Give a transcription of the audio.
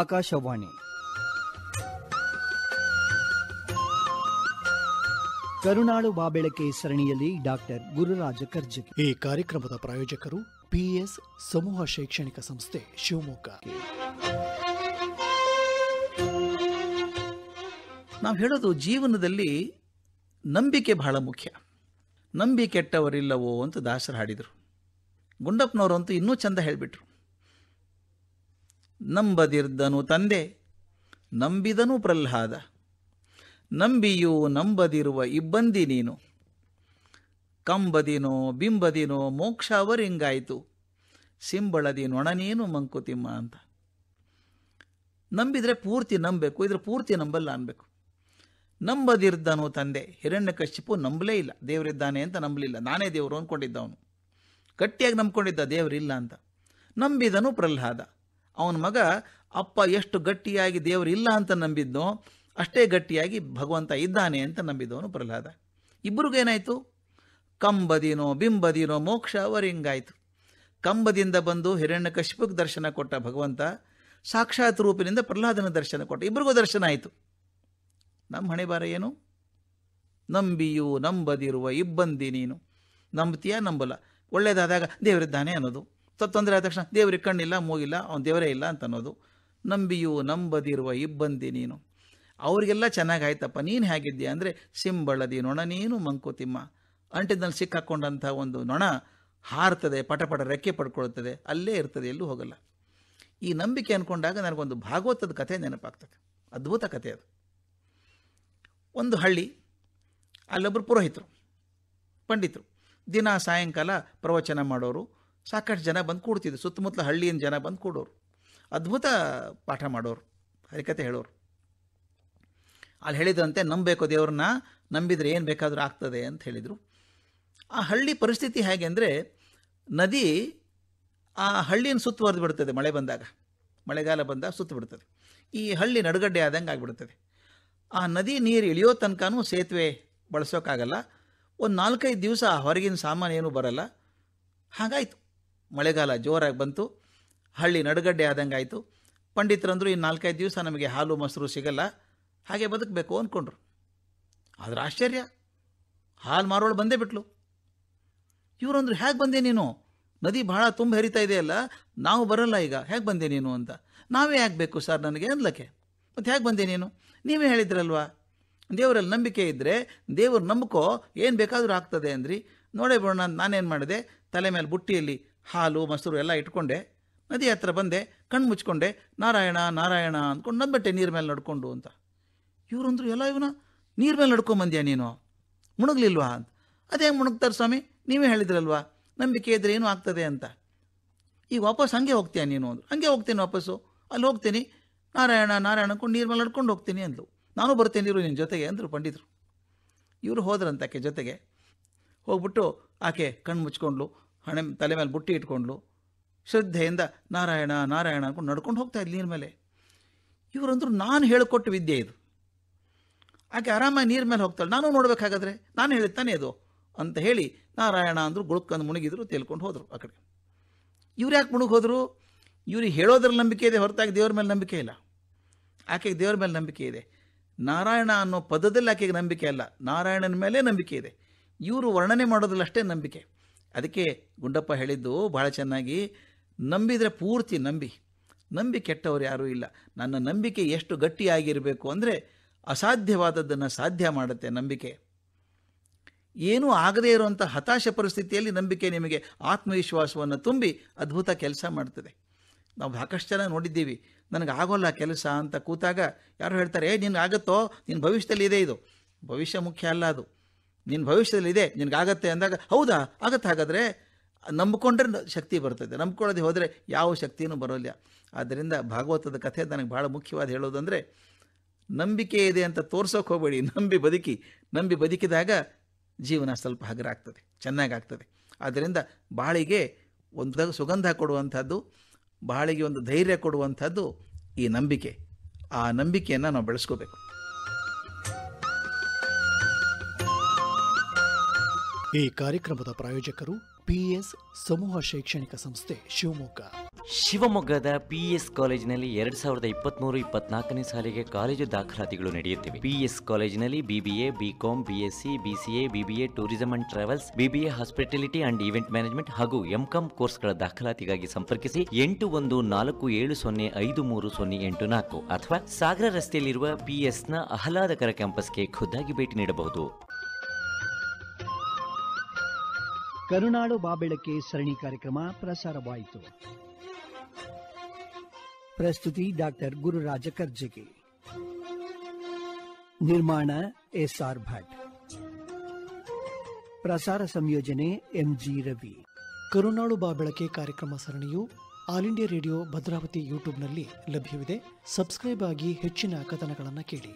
ಆಕಾಶವಾಣಿ ಕರುನಾಳು ಬಾಬೆಳಕೆ ಸರಣಿಯಲ್ಲಿ ಡಾಕ್ಟರ್ ಗುರುರಾಜ ಕರ್ಜಗಿ ಈ ಕಾರ್ಯಕ್ರಮದ ಪ್ರಾಯೋಜಕರು ಪಿಎಸ್ ಸಮೂಹ ಶೈಕ್ಷಣಿಕ ಸಂಸ್ಥೆ ಶಿವಮೊಗ್ಗ ನಾವು ಹೇಳೋದು ಜೀವನದಲ್ಲಿ ನಂಬಿಕೆ ಬಹಳ ಮುಖ್ಯ ನಂಬಿಕೆಟ್ಟವರಿಲ್ಲವೋ ಅಂತ ದಾಸರ ಹಾಡಿದರು ಗುಂಡಪ್ಪನವರಂತೂ ಇನ್ನೂ ಚಂದ ಹೇಳಿಬಿಟ್ರು ನಂಬದಿರ್ದನು ತಂದೆ ನಂಬಿದನು ಪ್ರಹ್ಲಾದ ನಂಬಿಯೂ ನಂಬದಿರುವ ಇಬ್ಬಂದಿ ನೀನು ಕಂಬದಿನೋ ಬಿಂಬದಿನೋ ಮೋಕ್ಷ ಅವರಿಂಗಾಯಿತು ಸಿಂಬಳದಿ ನೊಣನೇನು ಮಂಕುತಿಮ್ಮ ಅಂತ ನಂಬಿದರೆ ಪೂರ್ತಿ ನಂಬಬೇಕು ಇದ್ರೆ ಪೂರ್ತಿ ನಂಬಲ್ಲ ಅನ್ಬೇಕು ನಂಬದಿರ್ದನು ತಂದೆ ಹಿರಣ್ಯಕಶ್ಯಪು ನಂಬಲೇ ಇಲ್ಲ ದೇವರಿದ್ದಾನೆ ಅಂತ ನಂಬಲಿಲ್ಲ ನಾನೇ ದೇವರು ಅಂದ್ಕೊಂಡಿದ್ದವನು ಅವನು ಗಟ್ಟಿಯಾಗಿ ನಂಬ್ಕೊಂಡಿದ್ದ ದೇವರಿಲ್ಲ ಅಂತ ನಂಬಿದನು ಪ್ರಹ್ಲಾದ ಅವನ ಮಗ ಅಪ್ಪ ಎಷ್ಟು ಗಟ್ಟಿಯಾಗಿ ದೇವರು ಇಲ್ಲ ಅಂತ ನಂಬಿದ್ನೋ ಅಷ್ಟೇ ಗಟ್ಟಿಯಾಗಿ ಭಗವಂತ ಇದ್ದಾನೆ ಅಂತ ನಂಬಿದವನು ಪ್ರಹ್ಲಾದ ಇಬ್ಬರಿಗೇನಾಯಿತು ಕಂಬದಿನೋ ಬಿಂಬದಿನೋ ಮೋಕ್ಷ ಅವರಿಂಗಾಯಿತು ಕಂಬದಿಂದ ಬಂದು ಹಿರಣ್ಯ ಕಶ್ಯಪಕ್ಕೆ ದರ್ಶನ ಕೊಟ್ಟ ಭಗವಂತ ಸಾಕ್ಷಾತ್ ರೂಪಿನಿಂದ ಪ್ರಹ್ಲಾದನ ದರ್ಶನ ಕೊಟ್ಟ ಇಬ್ಬರಿಗೂ ದರ್ಶನ ಆಯಿತು ನಮ್ಮ ಹಣೆ ಬಾರ ಏನು ನಂಬಿಯೂ ನಂಬದಿರುವ ಇಬ್ಬಂದಿ ನೀನು ನಂಬ್ತೀಯಾ ನಂಬಲ್ಲ ಒಳ್ಳೆಯದಾದಾಗ ದೇವರಿದ್ದಾನೆ ಅನ್ನೋದು ತೊಂದರೆ ಆದ ತಕ್ಷಣ ದೇವ್ರಿಗೆ ಕಣ್ಣಿಲ್ಲ ಮೂಗಿಲ್ಲ ಅವ್ನ ದೇವರೇ ಇಲ್ಲ ಅಂತ ಅನ್ನೋದು ನಂಬಿಯು ನಂಬದಿರುವ ಇಬ್ಬಂದಿ ನೀನು ಅವರಿಗೆಲ್ಲ ಚೆನ್ನಾಗಾಯ್ತಪ್ಪ ನೀನು ಹೇಗಿದ್ದೀಯ ಅಂದರೆ ಸಿಂಬಳದಿ ನೊಣ ನೀನು ಮಂಕುತಿಮ್ಮ ಅಂಟಿದಲ್ಲಿ ಸಿಕ್ಕಾಕೊಂಡಂಥ ಒಂದು ನೊಣ ಹಾರ್ತದೆ ಪಟಪಟ ರೆಕ್ಕೆ ಪಡ್ಕೊಳ್ತದೆ ಅಲ್ಲೇ ಇರ್ತದೆ ಎಲ್ಲೂ ಹೋಗಲ್ಲ ಈ ನಂಬಿಕೆ ಅಂದ್ಕೊಂಡಾಗ ನನಗೊಂದು ಭಾಗವತದ ಕಥೆ ನೆನಪಾಗ್ತದೆ ಅದ್ಭುತ ಕಥೆ ಅದು ಒಂದು ಹಳ್ಳಿ ಅಲ್ಲೊಬ್ಬರು ಪುರೋಹಿತರು ಪಂಡಿತರು ದಿನ ಸಾಯಂಕಾಲ ಪ್ರವಚನ ಮಾಡೋರು ಸಾಕಷ್ಟು ಜನ ಬಂದು ಕೂಡ್ತಿದ್ರು ಸುತ್ತಮುತ್ತಲ ಹಳ್ಳಿಯಿಂದ ಜನ ಬಂದು ಕೂಡೋರು ಅದ್ಭುತ ಪಾಠ ಮಾಡೋರು ಹರಿಕತೆ ಹೇಳೋರು ಅಲ್ಲಿ ಹೇಳಿದ್ರಂತೆ ನಂಬಬೇಕು ದೇವ್ರನ್ನ ನಂಬಿದರೆ ಏನು ಬೇಕಾದರೂ ಆಗ್ತದೆ ಅಂತ ಹೇಳಿದರು ಆ ಹಳ್ಳಿ ಪರಿಸ್ಥಿತಿ ಹೇಗೆ ಅಂದರೆ ನದಿ ಆ ಹಳ್ಳಿಯನ್ನು ಸುತ್ತುವರೆದು ಬಿಡ್ತದೆ ಮಳೆ ಬಂದಾಗ ಮಳೆಗಾಲ ಬಂದಾಗ ಸುತ್ತು ಬಿಡ್ತದೆ ಈ ಹಳ್ಳಿ ನಡುಗಡ್ಡೆ ಆದಂಗೆ ಆಗಿಬಿಡ್ತದೆ ಆ ನದಿ ನೀರು ಇಳಿಯೋ ತನಕನೂ ಸೇತುವೆ ಬಳಸೋಕ್ಕಾಗಲ್ಲ ಒಂದು ನಾಲ್ಕೈದು ದಿವಸ ಹೊರಗಿನ ಸಾಮಾನು ಏನೂ ಬರಲ್ಲ ಹಾಗಾಯಿತು ಮಳೆಗಾಲ ಜೋರಾಗಿ ಬಂತು ಹಳ್ಳಿ ನಡುಗಡ್ಡೆ ಆದಂಗೆ ಆಯಿತು ಪಂಡಿತರಂದರು ಈ ನಾಲ್ಕೈದು ದಿವಸ ನಮಗೆ ಹಾಲು ಮೊಸರು ಸಿಗಲ್ಲ ಹಾಗೆ ಬದುಕಬೇಕು ಅಂದ್ಕೊಂಡ್ರು ಆದ್ರೆ ಆಶ್ಚರ್ಯ ಹಾಲು ಮಾರೋಳು ಬಂದೇ ಬಿಟ್ಲು ಇವರಂದ್ರು ಹೇಗೆ ಬಂದೆ ನೀನು ನದಿ ಭಾಳ ತುಂಬ ಹರಿತಾ ಇದೆಯಲ್ಲ ನಾವು ಬರಲ್ಲ ಈಗ ಹೇಗೆ ಬಂದೆ ನೀನು ಅಂತ ನಾವೇ ಬೇಕು ಸರ್ ನನಗೆ ಅನ್ಲಕ್ಕೆ ಮತ್ತು ಹೇಗೆ ಬಂದೆ ನೀನು ನೀವೇ ಹೇಳಿದ್ರಲ್ವಾ ದೇವರಲ್ಲಿ ನಂಬಿಕೆ ಇದ್ದರೆ ದೇವರು ನಂಬಿಕೋ ಏನು ಬೇಕಾದರೂ ಆಗ್ತದೆ ಅಂದ್ರಿ ನೋಡೇ ಬಿಡೋಣ ನಾನೇನು ಮಾಡಿದೆ ತಲೆ ಮೇಲೆ ಬುಟ್ಟಿಯಲ್ಲಿ ಹಾಲು ಮೊಸರು ಎಲ್ಲ ಇಟ್ಕೊಂಡೆ ನದಿ ಹತ್ರ ಬಂದೆ ಕಣ್ಣು ಮುಚ್ಕೊಂಡೆ ನಾರಾಯಣ ನಾರಾಯಣ ಅಂದ್ಕೊಂಡು ನನ್ನ ಬಟ್ಟೆ ನೀರು ಮೇಲೆ ನಡ್ಕೊಂಡು ಅಂತ ಇವರಂದ್ರು ಎಲ್ಲ ಇವನ ನೀರು ಮೇಲೆ ನಡ್ಕೊಂಬಂದ್ಯಾ ನೀನು ಮುಣಗ್ಲಿಲ್ವಾ ಅಂತ ಅದೇ ಮುಣಗ್ತಾರೆ ಸ್ವಾಮಿ ನೀವೇ ಹೇಳಿದ್ರಲ್ವಾ ನಂಬಿಕೆ ಇದ್ರೆ ಏನು ಆಗ್ತದೆ ಅಂತ ಈಗ ವಾಪಸ್ ಹಂಗೆ ಹೋಗ್ತೀಯ ನೀನು ಅಂದ್ರು ಹಂಗೆ ಹೋಗ್ತೀನಿ ವಾಪಸ್ಸು ಅಲ್ಲಿ ಹೋಗ್ತೀನಿ ನಾರಾಯಣ ನಾರಾಯಣ ಅಂದ್ಕೊಂಡು ನೀರು ಮೇಲೆ ನಡ್ಕೊಂಡು ಹೋಗ್ತೀನಿ ಅಂದ್ಲು ನಾನು ಬರ್ತೇನೆ ಇವರು ನಿನ್ನ ಜೊತೆಗೆ ಅಂದರು ಪಂಡಿತರು ಇವರು ಹೋದ್ರಂತ ಜೊತೆಗೆ ಹೋಗ್ಬಿಟ್ಟು ಆಕೆ ಕಣ್ಣು ಮುಚ್ಕೊಂಡ್ಲು ಹಣೆ ತಲೆ ಮೇಲೆ ಬುಟ್ಟಿ ಇಟ್ಕೊಂಡ್ಲು ಶ್ರದ್ಧೆಯಿಂದ ನಾರಾಯಣ ನಾರಾಯಣ ಅಂದ್ಕೊಂಡು ನಡ್ಕೊಂಡು ಹೋಗ್ತಾ ಇದ್ಲು ನೀರ ಮೇಲೆ ಇವರಂದ್ರು ನಾನು ಹೇಳಿಕೊಟ್ಟು ವಿದ್ಯೆ ಇದು ಆಕೆ ಆರಾಮಾಗಿ ನೀರು ಮೇಲೆ ಹೋಗ್ತಾಳೆ ನಾನು ನೋಡ್ಬೇಕಾಗಾದ್ರೆ ನಾನು ಹೇಳಿದ್ದಾನೆ ಅದು ಅಂತ ಹೇಳಿ ನಾರಾಯಣ ಅಂದರು ಗುಳ್ಕಂದು ಮುಣುಗಿದ್ರು ತೇಲ್ಕೊಂಡು ಹೋದರು ಆ ಕಡೆ ಇವ್ರು ಯಾಕೆ ಮುಳುಗಿ ಇವ್ರಿಗೆ ಹೇಳೋದ್ರಲ್ಲಿ ನಂಬಿಕೆ ಇದೆ ಹೊರತಾಗಿ ದೇವ್ರ ಮೇಲೆ ನಂಬಿಕೆ ಇಲ್ಲ ಆಕೆಗೆ ದೇವ್ರ ಮೇಲೆ ನಂಬಿಕೆ ಇದೆ ನಾರಾಯಣ ಅನ್ನೋ ಪದದಲ್ಲಿ ಆಕೆಗೆ ನಂಬಿಕೆ ಅಲ್ಲ ನಾರಾಯಣನ ಮೇಲೆ ನಂಬಿಕೆ ಇದೆ ಇವರು ವರ್ಣನೆ ಮಾಡೋದ್ರಲ್ಲಿ ಅಷ್ಟೇ ನಂಬಿಕೆ ಅದಕ್ಕೆ ಗುಂಡಪ್ಪ ಹೇಳಿದ್ದು ಭಾಳ ಚೆನ್ನಾಗಿ ನಂಬಿದರೆ ಪೂರ್ತಿ ನಂಬಿ ನಂಬಿ ಕೆಟ್ಟವರು ಯಾರೂ ಇಲ್ಲ ನನ್ನ ನಂಬಿಕೆ ಎಷ್ಟು ಗಟ್ಟಿಯಾಗಿರಬೇಕು ಅಂದರೆ ಅಸಾಧ್ಯವಾದದ್ದನ್ನು ಸಾಧ್ಯ ಮಾಡುತ್ತೆ ನಂಬಿಕೆ ಏನೂ ಆಗದೇ ಇರುವಂಥ ಹತಾಶ ಪರಿಸ್ಥಿತಿಯಲ್ಲಿ ನಂಬಿಕೆ ನಿಮಗೆ ಆತ್ಮವಿಶ್ವಾಸವನ್ನು ತುಂಬಿ ಅದ್ಭುತ ಕೆಲಸ ಮಾಡ್ತದೆ ನಾವು ಸಾಕಷ್ಟು ಜನ ನೋಡಿದ್ದೀವಿ ನನಗೆ ಆಗೋಲ್ಲ ಕೆಲಸ ಅಂತ ಕೂತಾಗ ಯಾರು ಹೇಳ್ತಾರೆ ಏ ನಿನ್ ಆಗುತ್ತೋ ನಿನ್ನ ಭವಿಷ್ಯದಲ್ಲಿ ಇದೆ ಇದು ಭವಿಷ್ಯ ಮುಖ್ಯ ಅಲ್ಲ ಅದು ನಿನ್ನ ಭವಿಷ್ಯದಲ್ಲಿ ಇದೆ ನಿನಗಾಗತ್ತೆ ಅಂದಾಗ ಹೌದಾ ಆಗತ್ತೆ ಹಾಗಾದರೆ ನಂಬಿಕೊಂಡ್ರೆ ಶಕ್ತಿ ಬರ್ತದೆ ನಂಬ್ಕೊಳ್ಳೋದು ಹೋದರೆ ಯಾವ ಶಕ್ತಿಯೂ ಬರೋಲ್ಲ ಆದ್ದರಿಂದ ಭಾಗವತದ ಕಥೆ ನನಗೆ ಭಾಳ ಮುಖ್ಯವಾದ ಹೇಳೋದಂದರೆ ನಂಬಿಕೆ ಇದೆ ಅಂತ ತೋರ್ಸೋಕೆ ಹೋಗಬೇಡಿ ನಂಬಿ ಬದುಕಿ ನಂಬಿ ಬದುಕಿದಾಗ ಜೀವನ ಸ್ವಲ್ಪ ಹಗರಾಗ್ತದೆ ಚೆನ್ನಾಗಾಗ್ತದೆ ಆದ್ದರಿಂದ ಬಾಳಿಗೆ ಒಂದು ಸುಗಂಧ ಕೊಡುವಂಥದ್ದು ಬಾಳಿಗೆ ಒಂದು ಧೈರ್ಯ ಕೊಡುವಂಥದ್ದು ಈ ನಂಬಿಕೆ ಆ ನಂಬಿಕೆಯನ್ನು ನಾವು ಬೆಳೆಸ್ಕೋಬೇಕು ಈ ಕಾರ್ಯಕ್ರಮದ ಪ್ರಾಯೋಜಕರು ಪಿಎಸ್ ಸಮೂಹ ಶೈಕ್ಷಣಿಕ ಸಂಸ್ಥೆ ಶಿವಮೊಗ್ಗ ಶಿವಮೊಗ್ಗದ ಪಿಎಸ್ ಕಾಲೇಜಿನಲ್ಲಿ ಎರಡ್ ಸಾವಿರದ ಇಪ್ಪತ್ಮೂರು ಇಪ್ಪತ್ನಾಲ್ಕನೇ ಸಾಲಿಗೆ ಕಾಲೇಜು ದಾಖಲಾತಿಗಳು ನಡೆಯುತ್ತಿವೆ ಪಿಎಸ್ ಕಾಲೇಜಿನಲ್ಲಿ BBA BCom BSc BCA BBA tourism and travels BBA hospitality and event management ಹಾಗೂ ಎಂಕಾಂ ಕೋರ್ಸ್ಗಳ ದಾಖಲಾತಿಗಾಗಿ ಸಂಪರ್ಕಿಸಿ ಎಂಟು ಒಂದು ನಾಲ್ಕು ಏಳು ಸೊನ್ನೆ ಐದು ಮೂರು ಸೊನ್ನೆ ಎಂಟು ನಾಲ್ಕು ಅಥವಾ ಸಾಗರ ರಸ್ತೆಯಲ್ಲಿರುವ ಪಿಎಸ್ನ ಆಹ್ಲಾದಕರ ಕ್ಯಾಂಪಸ್ಗೆ ಖುದ್ದಾಗಿ ಭೇಟಿ ನೀಡಬಹುದು ಕರುನಾಳು ಬಾಬೆಳಕೆ ಸರಣಿ ಕಾರ್ಯಕ್ರಮ ಪ್ರಸಾರವಾಯಿತು ಪ್ರಸ್ತುತಿ ಡಾಕ್ಟರ್ ಗುರುರಾಜ ಕರ್ಜಿಗೆ ನಿರ್ಮಾಣ ಎಸ್ಆರ್ ಭಟ್ ಪ್ರಸಾರ ಸಂಯೋಜನೆ ಎಂಜಿ ರವಿ ಕರುನಾಳು ಬಾಬೆಳಕೆ ಕಾರ್ಯಕ್ರಮ ಸರಣಿಯು ಆಲ್ ಇಂಡಿಯಾ ರೇಡಿಯೋ ಭದ್ರಾವತಿ ಯೂಟ್ಯೂಬ್ನಲ್ಲಿ ಲಭ್ಯವಿದೆ ಸಬ್ಸ್ಕ್ರೈಬ್ ಆಗಿ ಹೆಚ್ಚಿನ ಕಥನಗಳನ್ನು ಕೇಳಿ